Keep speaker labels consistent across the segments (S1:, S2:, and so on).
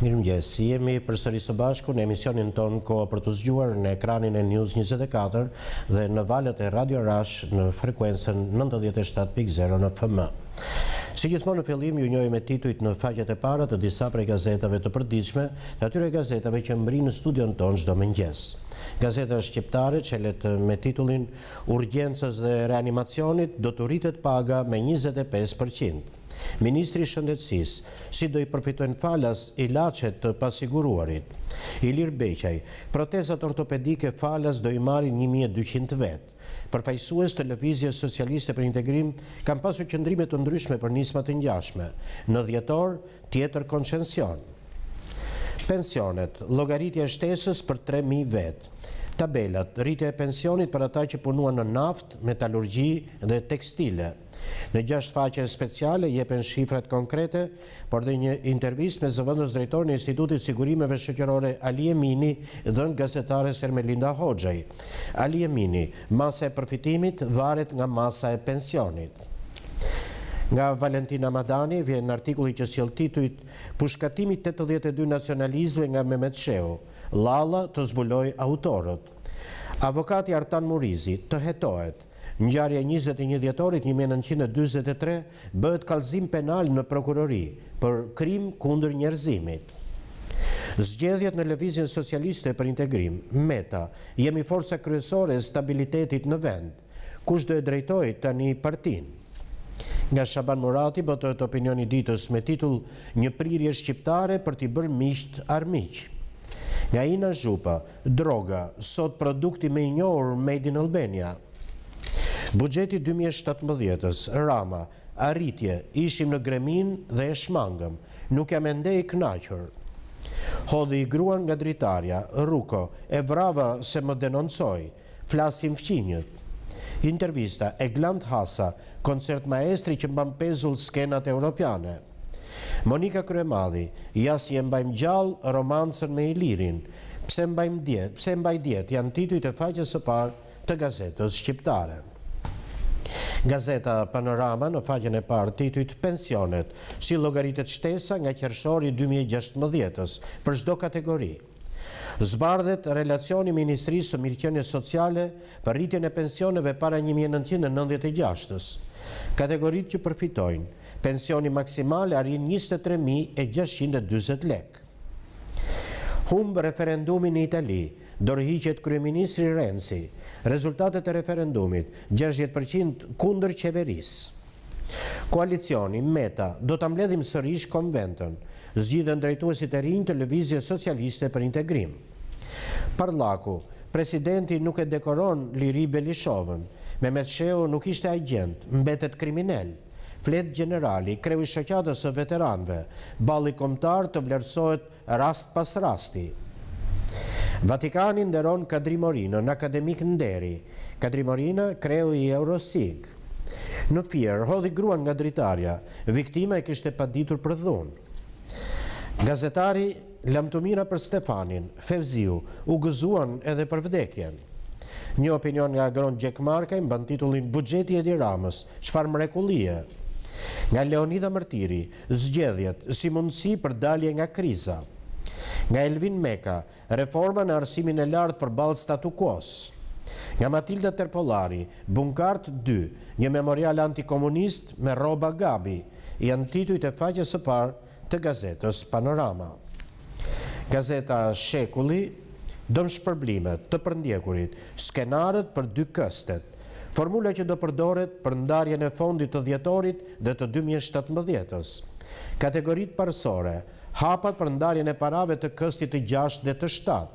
S1: Mirë si jemi përsëri së bashku në emisionin tonë koë për të zgjuar në ekranin e News 24 dhe në valet e Radio Rush në frekuensën 97.0 në FM. Si gjithmonë në fillim, ju njojë me tituit në faqet e parat të disa prej gazetave të përdiqme të atyre gazetave që mbri në studion tonë gjdo mëngjes. Gazeta Shqiptare që letë me titullin Urgjensës dhe reanimacionit do të rritet paga me 25%. Ministri Shëndetsis, si do i përfitojnë falas i lachet të pasiguruarit. Ilir Beqaj, protezat ortopedike falas do i marin 1200 vetë. Përfajsues të Lëvizje Socialiste për Integrim, kam pasu qëndrimet të ndryshme për nismat të njashme. Në djetor, tjetër konsension. Pensionet, logaritja shtesës për 3.000 vetë. Tabelat, rritja e pensionit për ata që punua në naft, metalurgji dhe tekstile. Në gjashtë faqen speciale, jepen shifrat konkrete, por dhe një intervjist me zëvëndës drejtor në Institutit Sigurimeve Shëqërore Alie Mini dhe në gazetare Sermelinda Hoxhaj. Alie Mini, masa e përfitimit varet nga masa e pensionit. Nga Valentina Madani, vjen në artikulli që s'jel tituit Pushkatimit 82 nacionalizve nga Mehmet Shehu Lala të zbuloj autorët. Avokati Artan Murizi të hetohet Njarja 21 djetorit 1923 bëhet kalzim penal në prokurori për krim kundër njerëzimit. Zgjedhjet në Levizjen Socialiste për Integrim, Meta, jemi forse kryesore e stabilitetit në vend, kush do e drejtoj të një partin. Nga Shaban Murati bëtojt opinioni ditës me titull një prirje shqiptare për t'i bërë miqt armiq. Nga Ina Zhupa, droga, sot produkti me njohur Made in Albania, Bugjeti 2017-ës, Rama, Arritje, ishim në gremin dhe e shmangëm, nuk jam e i knaqër. Hodhi i gruan nga dritarja, rruko, e vrava se më denoncoj, flasim fqinjët. Intervista e Glant Hasa, koncert maestri që mban pezull skenat europiane. Monika Kryemadhi, jasi e mbajmë gjallë romansën me i lirin, pse mbajmë djetë, janë tituj të faqës e parë të gazetës shqiptare. Gazeta Panorama në faqen e parë titujt pensionet, si logaritet shtesa nga qershori 2016-s për çdo kategori. Zbardhet relacioni Ministrisë së Mirëqenies Sociale për rritjen e pensioneve para 1996-s. Kategoritë që përfitojnë, pensioni maksimal arrin 23640 lekë. Humbë referendumin në Itali, dorëhiqet kryeministri Renzi Rezultatet e referendumit, 60% kunder qeveris. Koalicioni, meta, do të mbledhim sërish konventën, zgjidhen drejtuasit e rinjë të lëvizje socialiste për integrim. Par laku, presidenti nuk e dekoron liri Belishovën, me me të nuk ishte agent, mbetet kriminell, flet generali, kreu i shëqatës e veteranve, bali komtar të vlerësojt rast pas rasti. Vatikani nderon Kadri Morino në akademik nderi, Kadri Morino kreu i Eurosig. Në firë, hodhi gruan nga dritarja, viktima e kështë e paditur për dhunë. Gazetari Lamtumira për Stefanin, Fevziu, u gëzuan edhe për vdekjen. Një opinion nga Gron Gjekmarka i mban titullin Bugjeti e Ramës, shfar mrekulie. Nga Leonida Mërtiri, zgjedhjet si mundësi për dalje nga kriza. Nga Elvin Meka, reforma në arsimin e lartë për balë statu kosë. Nga Matilda Terpolari, Bunkart 2, një memorial antikomunist me roba gabi, i antituj të faqës së par të gazetës Panorama. Gazeta Shekulli, dëmë shpërblimet të përndjekurit, skenarët për dy këstet, formule që do përdoret për ndarje në fondit të djetorit dhe të 2017-ës. Kategorit parsore, hapat për ndarjen e parave të kësit të gjasht dhe të shtat.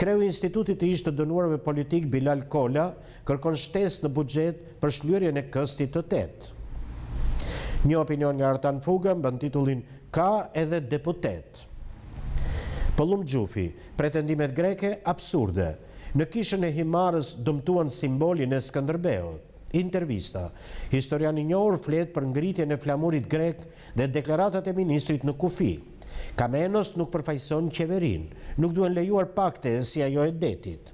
S1: Kreu institutit të ishtë dënuarve politik Bilal Kola kërkon shtes në bugjet për shlyrjen e kësit të tet. Një opinion nga Artan Fugën bën titullin Ka edhe deputet. Pëllum Gjufi, pretendimet greke absurde. Në kishën e himarës dëmtuan simbolin e Skanderbeo. Intervista, historiani një orë fletë për ngritje në flamurit grek dhe deklaratat e ministrit në kufi. Kamenos nuk përfajson qeverin, nuk duen lejuar pakte e si ajo e detit.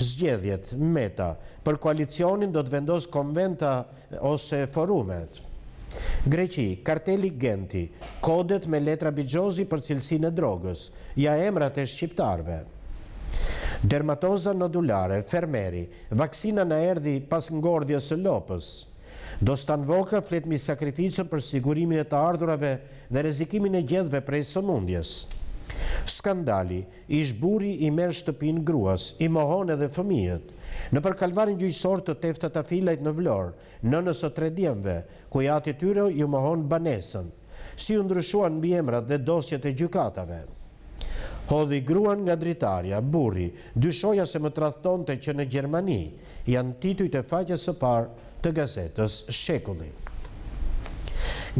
S1: Zgjedhjet, meta, për koalicionin do të vendosë konventa ose forumet. Greqi, karteli genti, kodet me letra bijozi për cilsin e drogës, ja emrat e shqiptarve. Dermatoza nodulare, fermeri, vaksina në erdi pas ngordjes së lopës. Do stan voka flet mi sakrificën për sigurimin e të ardurave dhe rezikimin e gjendhve prej së mundjes. Skandali, ish buri i merë shtëpin gruas, i mohon edhe fëmijët. Në përkalvarin kalvarin të tefta të në vlor, në nësë të redjemve, ku i ati tyre ju mohon banesën, si ju ndryshuan mbiemrat dhe dosjet e gjykatave. Hodhi gruan nga dritarja, buri, dyshoja se më trahton të që në Gjermani janë tituj të faqës së parë, të gazetës Shekulli.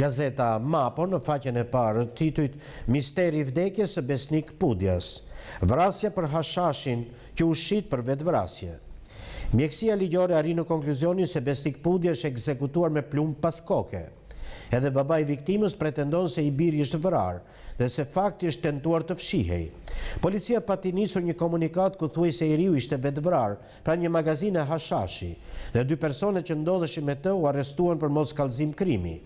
S1: Gazeta Mapo në faqen e parë të titujt Misteri Vdekjes së Besnik Pudjas, vrasja për hashashin që u për vetë vrasje. Mjekësia ligjore arri në konkluzionin se Besnik Pudjas e ekzekutuar me plumë paskoke edhe baba i viktimës pretendon se i birë ishtë vërar dhe se fakti ishtë tentuar të fshihej. Policia pati njësur një komunikat ku thuj se i riu ishte vetë vërar pra një magazin e hashashi dhe dy personet që ndodheshi me të u arrestuan për mos kalzim krimi.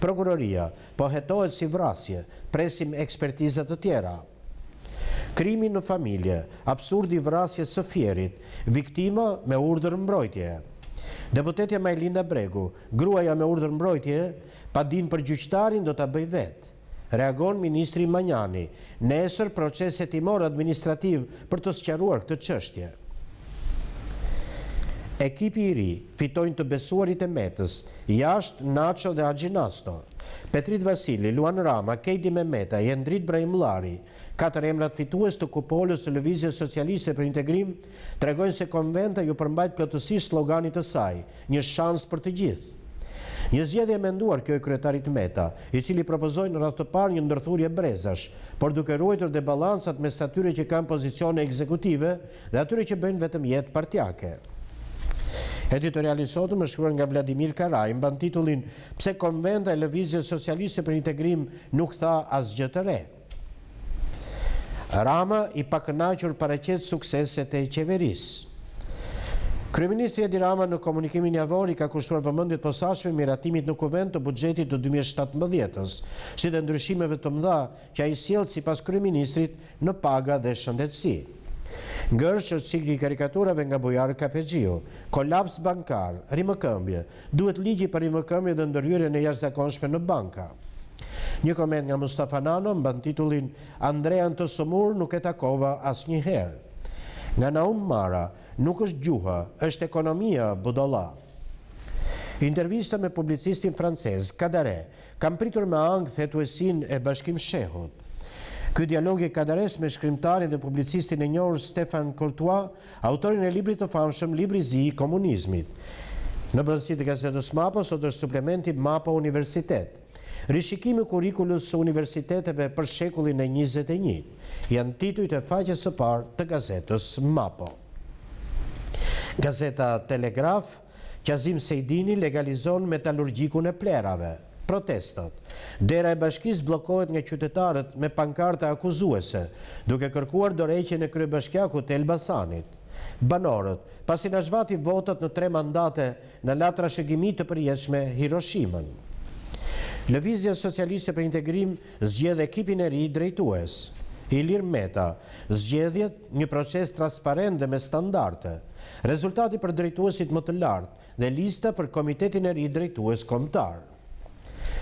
S1: Prokuroria po hetohet si vrasje, presim ekspertizat të tjera. Krimi në familje, absurdi vrasje së fjerit, viktima me urdër mbrojtje. Deputetja Majlinda Bregu, gruaja me urdër mbrojtje, pa din për gjyqtarin do të bëj vetë. Reagon Ministri Manjani, nesër proceset i morë administrativ për të sëqeruar këtë qështje. Ekipi i ri fitojnë të besuarit e metës, jashtë Nacho dhe Aginasto. Petrit Vasili, Luan Rama, Kejdi Mehmeta, Jendrit Brejmlari, katër emrat fitues të kupolës të Lëvizje Socialiste për integrim, tregojnë se konventa ju përmbajt pëllëtësisht sloganit të saj, një shans për të gjithë. Një zgjedhje menduar kjo e kretarit Meta, i cili propozojnë në të parë një ndërthurje brezash, por duke ruajtër dhe balansat mes atyre që kanë pozicione ekzekutive dhe atyre që bëjnë vetëm jetë partjake. Editorialin sotëm është shkruar nga Vladimir Karaj, mban titullin Pse konventa e lëvizje socialiste për integrim nuk tha as gjëtëre. Rama i pakënachur pareqet sukseset e qeverisë. Kryeministri Edi Rama në komunikimin javori ka kushtuar vëmendjet posaçme miratimit në kuvent të buxhetit të 2017-s, si dhe ndryshimeve të mëdha që ai sjell sipas kryeministrit në paga dhe shëndetësi. Ngërsh është cikli i karikaturave nga bujarë Kapegjiu, kolaps bankar, rimëkëmbje, duhet ligji për rimëkëmbje dhe në jashtë jashtëzakonshme në banka. Një koment nga Mustafa Nano në titullin të Antosomur nuk e takova asnjëherë. Nga Naum Mara, nuk është gjuha, është ekonomia budola. Intervista me publicistin francez, Kadare, kam pritur me angë thetuesin e bashkim shehut. Ky dialogi Kadares me shkrimtarin dhe publicistin e njërë Stefan Courtois, autorin e libri të famshëm Libri Zi i Komunizmit. Në brëndësit e gazetës MAPO, sot është suplementi MAPO Universitet. Rishikimi kurikullus së universiteteve për shekullin e 21, janë tituj të faqës së parë të gazetës MAPO. Gazeta Telegraf, Qazim Sejdini legalizon metalurgjiku në plerave. Protestat. Dera e bashkis blokohet nga qytetarët me pankarta akuzuese, duke kërkuar doreqe në krye bashkjaku të Elbasanit. Banorët, pasin a zhvati votat në tre mandate në latra shëgimi të përjeshme Hiroshima. Lëvizja socialiste për integrim zgjedhe ekipin e ri drejtues. Ilir Meta, zgjedhjet një proces transparent dhe me standarte rezultati për drejtuesit më të lartë dhe lista për Komitetin e Rit Drejtues Komtar.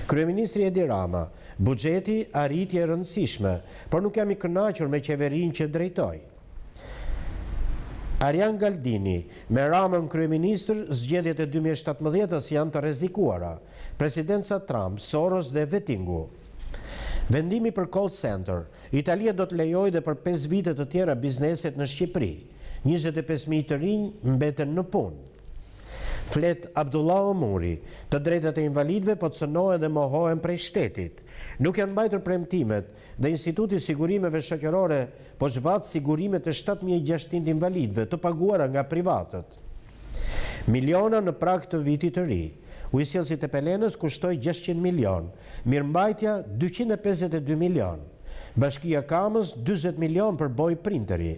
S1: Kryeministri Edi Rama, bugjeti rritje rëndësishme, por nuk jam i kënaqër me qeverin që drejtoj. Arjan Galdini, me Ramën Kryeministrë, zgjedjet e 2017-ës janë të rezikuara, presidenca Trump, Soros dhe Vetingu. Vendimi për call center, Italia do të lejoj dhe për 5 vitet të tjera bizneset në Shqipëri, 25.000 të rinjë mbeten në punë. Flet Abdullah Omuri, të drejtët e invalidve po të sënohen dhe mohohen prej shtetit. Nuk janë bajtër premtimet dhe institutit sigurimeve shëkerore po zhvatë sigurimet të 7.600 invalidve të paguara nga privatët. Miliona në prak të vitit të ri, u isilësit e pelenës kushtoj 600 milion, mirëmbajtja 252 milion. Bashkia Kamës 20 milion për boj printeri,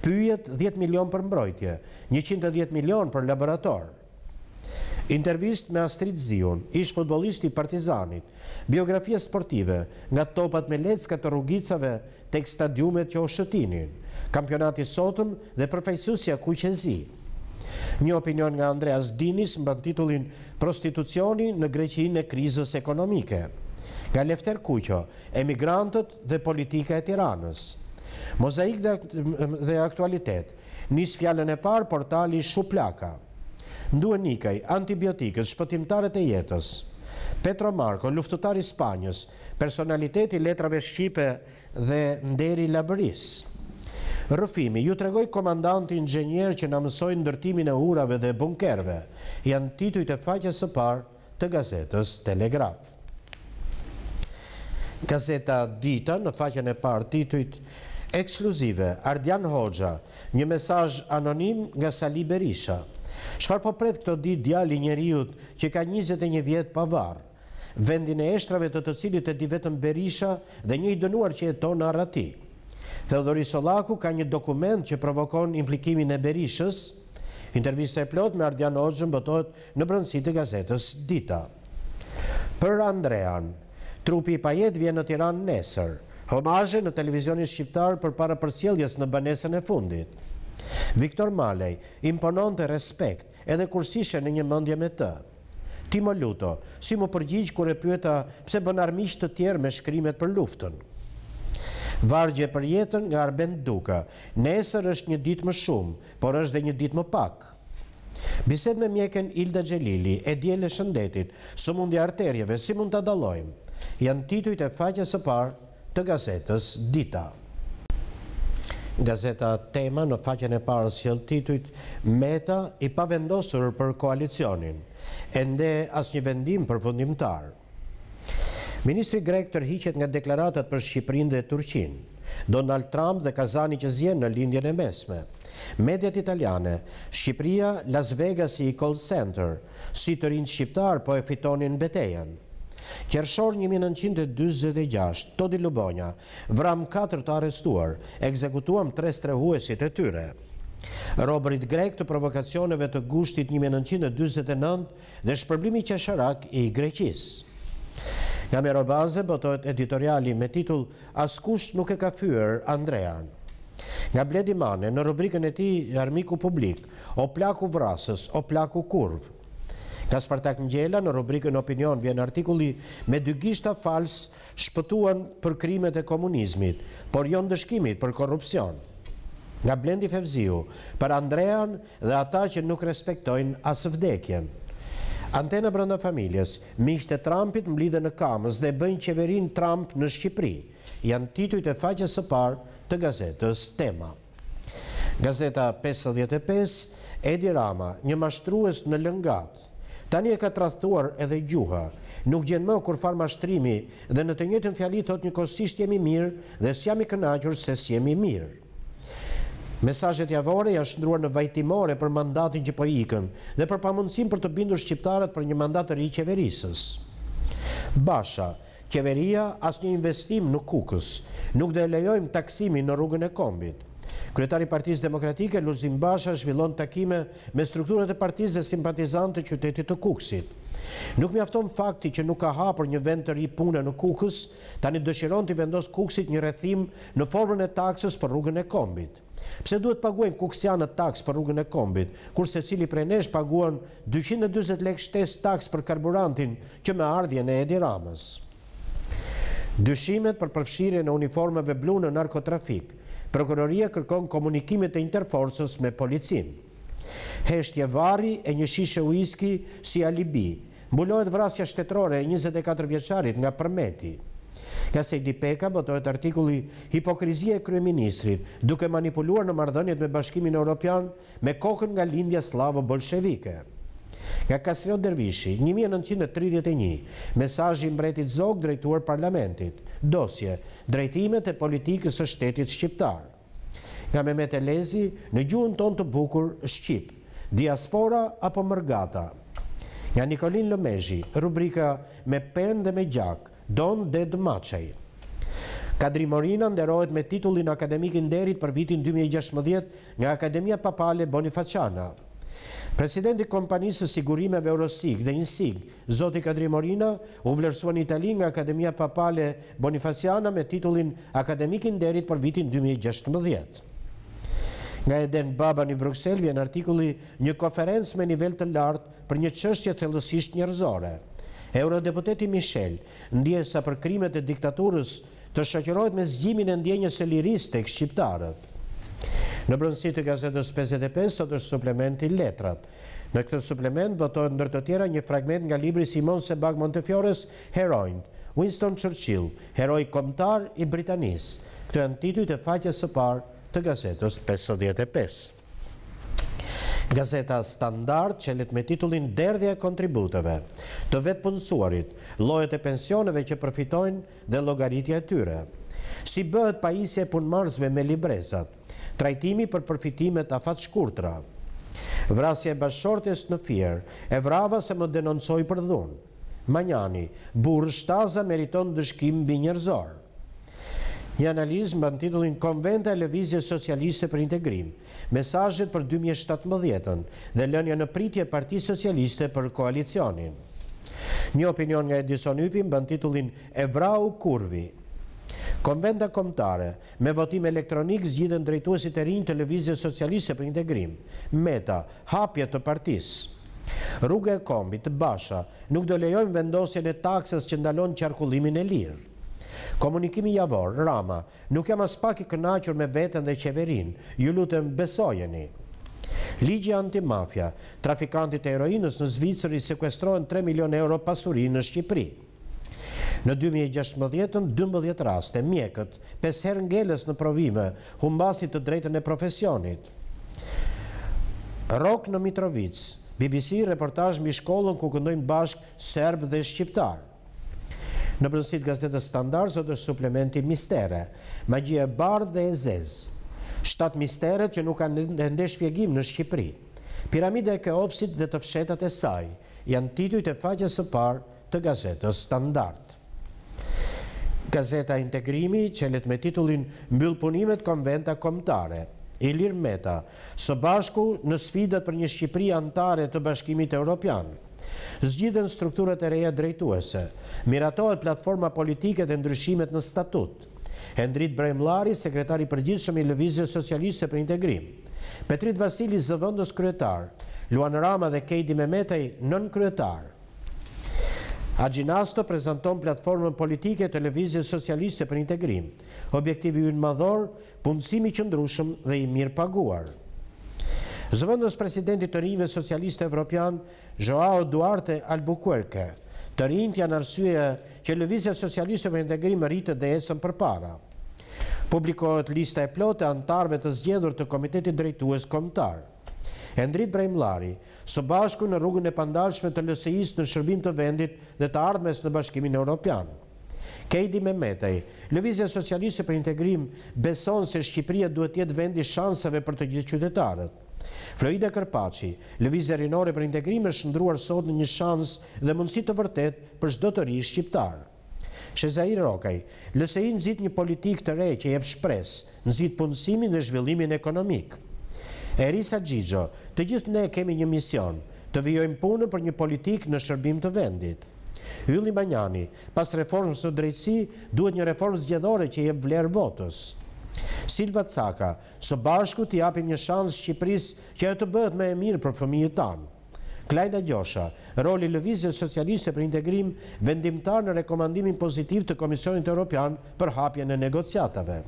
S1: pyjet 10 milion për mbrojtje, 110 milion për laborator. Intervist me Astrid Zion, ish futbolisti partizanit, biografie sportive, nga topat me lecka të rrugicave tek stadiumet që o shëtinin, kampionati sotëm dhe përfejsusja ku që zi. Një opinion nga Andreas Dinis mba titullin prostitucioni në greqin e krizës ekonomike ka Lefter Kuqo, emigrantët dhe politika e tiranës. Mozaik dhe aktualitet, njës fjallën e parë portali Shuplaka, Nduë Nikaj, antibiotikës, shpëtimtarët e jetës, Petro Marko, luftutar i Spanjës, personaliteti letrave Shqipe dhe nderi Labëris. Rëfimi, ju të regoj komandanti që në mësoj ndërtimin e urave dhe bunkerve, janë tituj të faqës së parë të gazetës Telegraf. Gazeta Dita në faqen e parë titujt ekskluzive Ardian Hoxha, një mesaj anonim nga Sali Berisha. Shfar po pret këto dit djali njeriut që ka 21 vjetë pavarë, vendin e eshtrave të të cilit e di vetëm Berisha dhe një i dënuar që jeton në arati. Theodori Solaku ka një dokument që provokon implikimin e Berishës, Intervista e plot me Ardian Hoxhën bëtojt në brëndësit e gazetës Dita. Për Andrean, Trupi i pajet vjen në Tiran nesër. Homaje në televizionin shqiptar për para përsjeljes në banesën e fundit. Viktor Malej imponon të respekt edhe kursishe në një mëndje me të. Timo Luto, si më përgjigj kure e pyeta pse bën armisht të tjerë me shkrimet për luftën. Vargje për jetën nga Arben Duka, nesër është një dit më shumë, por është dhe një dit më pak. Biset me mjeken Ilda Gjelili, e djele shëndetit, së mundi arterjeve, si mund të dalojmë, janë tituit e faqe së parë të gazetës Dita. Gazeta tema në faqen e parë sjell tituit Meta i pavendosur për koalicionin, ende as një vendim për fundimtar. Ministri Grek tërhiqet nga deklaratat për Shqiprin dhe Turqin, Donald Trump dhe Kazani që zjenë në lindjen e mesme, mediat italiane, Shqipria, Las Vegas i call center, si të rinë shqiptar po e fitonin betejen. Kjershor 1926, Todi Lubonja, vram 4 të arestuar, ekzekutuam 3 strehuesit e tyre. Robert Grek të provokacioneve të gushtit 1929 dhe shpërblimi qesharak i Grekis. Nga mjero baze, bëtojt editoriali me titull Askush nuk e ka fyër Andrejan. Nga bledimane, në rubrikën e ti, armiku publik, o plaku vrasës, o plaku kurvë, Kaspartak Njela në rubrikën opinion vjen artikuli me dy gishta fals shpëtuan për krimet e komunizmit, por jo në dëshkimit për korupcion. Nga Blendi Fevziu, për Andrean dhe ata që nuk respektojnë asë vdekjen. Antena brënda familjes, e Trumpit mblidhe në kamës dhe bëjnë qeverin Trump në Shqipri, janë tituj të faqës së parë të gazetës Tema. Gazeta 55, Edi Rama, një mashtrues në lëngatë, Tani e ka trathtuar edhe gjuha, nuk gjenë më kur farma shtrimi dhe në të njëtën fjalit të otë një kosisht jemi mirë dhe si jam i kënagjur se si jemi mirë. Mesajet javore janë shëndruar në vajtimore për mandatin që po ikën dhe për pamundësim për të bindur shqiptarët për një mandat të ri qeverisës. Basha, qeveria as një investim në kukës, nuk dhe lejojmë taksimi në rrugën e kombit. Kryetari Partisë Demokratike, Luzin Basha, shvillon takime me strukturët e partisë dhe simpatizantë të qytetit të Kukësit. Nuk mi afton fakti që nuk ka hapër një vend të ripune në Kukës, tani dëshiron të vendosë Kukësit një rethim në formën e taksës për rrugën e kombit. Pse duhet paguen Kukësian në taksë për rrugën e kombit, kur se cili prej nesh paguen 220 lek shtes taksë për karburantin që me ardhje në Edi Ramës. Dushimet për përfshirje në uniformeve blu në narkotrafikë. Prokuroria kërkon komunikimet e interforsës me policinë. Heshtje vari e një shishe uiski si alibi, mbulojt vrasja shtetrore e 24 vjeqarit nga përmeti. Nga se i dipeka, botojt artikulli hipokrizia e kryeministrit, duke manipuluar në mardhënjet me bashkimin e Europian me kokën nga lindja slavo bolshevike. Nga Kastrion Dervishi, 1931, mesajin mbretit zog drejtuar parlamentit, dosje, drejtimet e politikës e shtetit shqiptar. Nga Mehmet Elezi, në gjuhën ton të bukur, Shqip, diaspora apo mërgata. Nga Nikolin Lomezhi, rubrika me pen dhe me gjak, don dhe dëmachaj. Kadri Morina nderojt me titullin akademikin derit për vitin 2016 nga Akademia Papale Bonifaciana. Presidenti kompanisë të sigurimeve Eurosig dhe Insig, Zoti Kadri Morina, u vlerësuan itali nga Akademia Papale Bonifaciana me titullin Akademikin derit për vitin 2016. Nga Eden Baba një Bruxelles vjen artikulli një konferens me nivel të lartë për një qështje të lësisht njërzore. Eurodeputeti Michel, ndje sa për krimet e diktaturës, të shakjerojt me zgjimin e ndjenjës e liris të ekshqiptarët. Në brëndësi të gazetës 55, sot është suplementi letrat. Në këtë suplement bëtojnë nërë të tjera një fragment nga libri Simon Sebag Montefiores, Heroin, Winston Churchill, Heroi komtar i Britanis. Këtë janë tituj të faqe së parë të gazetës 55. Gazeta Standard qëllit me titullin Derdhja Kontributeve, të vetë punësuarit, lojët e pensioneve që përfitojnë dhe logaritja tyre si bëhet pajisje punëmërzve me librezat, trajtimi për përfitimet a fatë shkurtra, vrasje e bashortes në firë, e vrava se më denoncoj për dhunë, manjani, burë shtaza meriton dëshkim bë njërzorë. Një analizë më në titullin Konventa e Levizje Socialiste për Integrim, mesajet për 2017-ën dhe lënjë në pritje Parti Socialiste për Koalicionin. Një opinion nga Edison Ypim më në titullin Evrau Kurvi, Konventa komptare, me votim elektronik, zgjidhen drejtuasit e rinjë televizje socialiste për integrim. Meta, hapje të partisë. Rrugë e kombit, basha, nuk do lejojmë vendosjen e taksës që ndalon qarkullimin e lirë. Komunikimi javor, rama, nuk jam as pak i kënachur me vetën dhe qeverin, ju lutëm besojeni. Ligi antimafia, trafikantit e heroinës në Zvicër i sekwestrojnë 3 milion euro pasurin në Shqipëri. Në 2016-ën, 12 raste, mjekët, 5 herë ngeles në provime, humbasit të drejtën e profesionit. Rok në Mitrovic, BBC reportaj mi shkollën ku këndojnë bashkë serbë dhe shqiptar. Në përnësit gazetës standard, sot është suplementi mistere, magje barë dhe e zezë. 7 mistere që nuk kanë ndesh shpjegim në Shqipëri. Piramide e keopsit dhe të fshetat e saj, janë tituj të faqës e parë të gazetës Standard. Gazeta Integrimi, qëllet me titullin Mbyllpunimet Konventa Komtare. Ilir Meta, së bashku në sfidat për një Shqipëri antare të bashkimit e Europian. Zgjiden strukturët e reja drejtuese, miratohet platforma politike dhe ndryshimet në statut. Hendrit Brejmlari, sekretari përgjithshëm i Lëvizje Socialiste për Integrim. Petrit Vasili Zëvëndës Kryetar, Luan Rama dhe Kejdi Memetej nën Kryetar. Aginasto prezenton platformën politike të televizijës socialiste për integrim, objektivi ju në madhor, punësimi që ndrushëm dhe i mirë paguar. Zëvëndës presidenti të rinjëve socialiste evropian, Joao Duarte Albuquerque, të rinjët janë arsye që televizijës socialiste për integrim rritë dhe esën për para. Publikohet lista e plote antarve të zgjendur të Komitetit Drejtues Komtarë. Endrit Brejmlari, së bashku në rrugën e pandalshme të LSI-s në shërbim të vendit dhe të ardhmes në bashkimin e Europian. Kejdi Mehmetaj, Lëvizja Socialiste për Integrim, beson se Shqipria duhet jetë vendi shansave për të gjithë qytetarët. Floida Kërpaci, Lëvizja Rinore për Integrim, është ndruar sot në një shans dhe mundësi të vërtet për shdo të ri shqiptarë. Shezair Rokaj, LSI nëzit një politik të rej që jep shpres, nëzit punësimin dhe zhvillimin ekonomik. Erisa Gjizho, Të gjithë ne kemi një mision, të vijojmë punën për një politikë në shërbim të vendit. Yllim Banjani, pas reformës në drejtësi, duhet një reformë zgjedhore që je vlerë votës. Silva Caka, së bashku të japim një shansë Shqipërisë që e të bëhet me e mirë për fëmijët tanë. Klajda Gjosha, roli lëvizje socialiste për integrim vendimtar në rekomandimin pozitiv të Komisionit Europian për hapje në negociatave.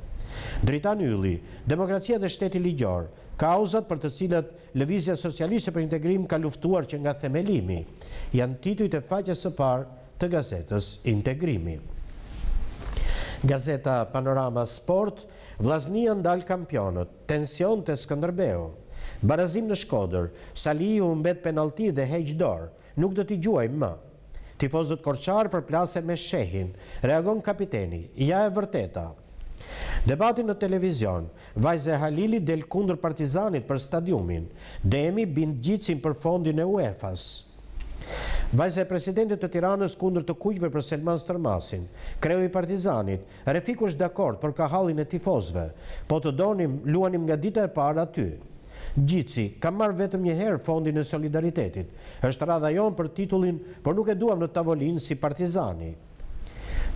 S1: Drita Nyli, demokracia dhe shteti ligjor, kauzat për të cilat Lëvizja Socialiste për Integrim ka luftuar që nga themelimi, janë tituj të faqës së parë të gazetës Integrimi. Gazeta Panorama Sport, vlasnia ndal kampionët, tension të Skëndërbeo, barazim në shkoder, Saliju mbet penalti dhe heqdor, nuk do t'i gjuaj më. Tifozët korqarë për plase me shehin, reagon kapiteni, ja e vërteta. Debatin në televizion, Vajze Halili del kundër partizanit për stadiumin, Demi bind gjicin për fondin e UEFA-s. Vajze e presidentit të tiranës kundër të kujve për Selman Stërmasin, kreu i partizanit, refiku është dakord për kahalin e tifozve, po të donim luanim nga dita e para aty. Gjitësi, kam marrë vetëm njëherë fondin e solidaritetit, është radha jonë për titullin, për nuk e duam në tavolinë si partizani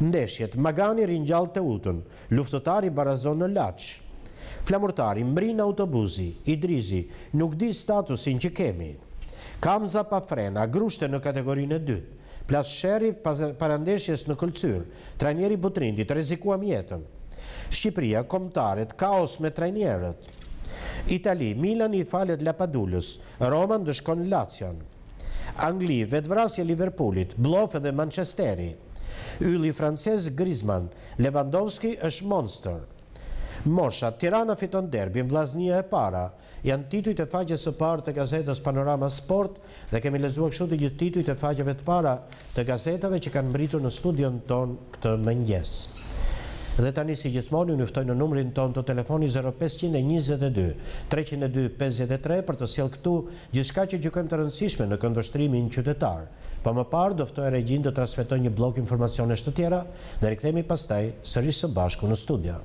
S1: ndeshjet, Magani rinjall të utën, luftotari barazon në laqë. Flamurtari mbrin autobuzi, Idrizi, nuk di statusin që kemi. Kamza pa frena, grushte në kategorinë e dytë. Plasë shëri parandeshjes në këllëcyrë, trajnjeri butrindit, rezikua mjetën. Shqipria, komtaret, kaos me trajnjerët. Itali, Milan i falet Lapadullës, Roman dëshkon Lacion. Angli, vetëvrasje Liverpoolit, Blofe dhe Manchesteri. Yli Frances Griezmann, Lewandowski është monster. Mosha Tirana fiton derbin, në e para, janë tituj të faqe së parë të gazetës Panorama Sport dhe kemi lezuak shumë të gjithë tituj të faqeve të para të gazetave që kanë mbritur në studion ton këtë mëngjes. Dhe tani si gjithmoni, në nëftoj në numrin ton të telefoni 0522-302-53 për të siel këtu gjithka që gjukëm të rëndësishme në këndvështrimin qytetarë. Pa po më parë, doftoj e regjin të trasfetoj një blok informacione të tjera, në rikëthemi pastaj së së bashku në studia.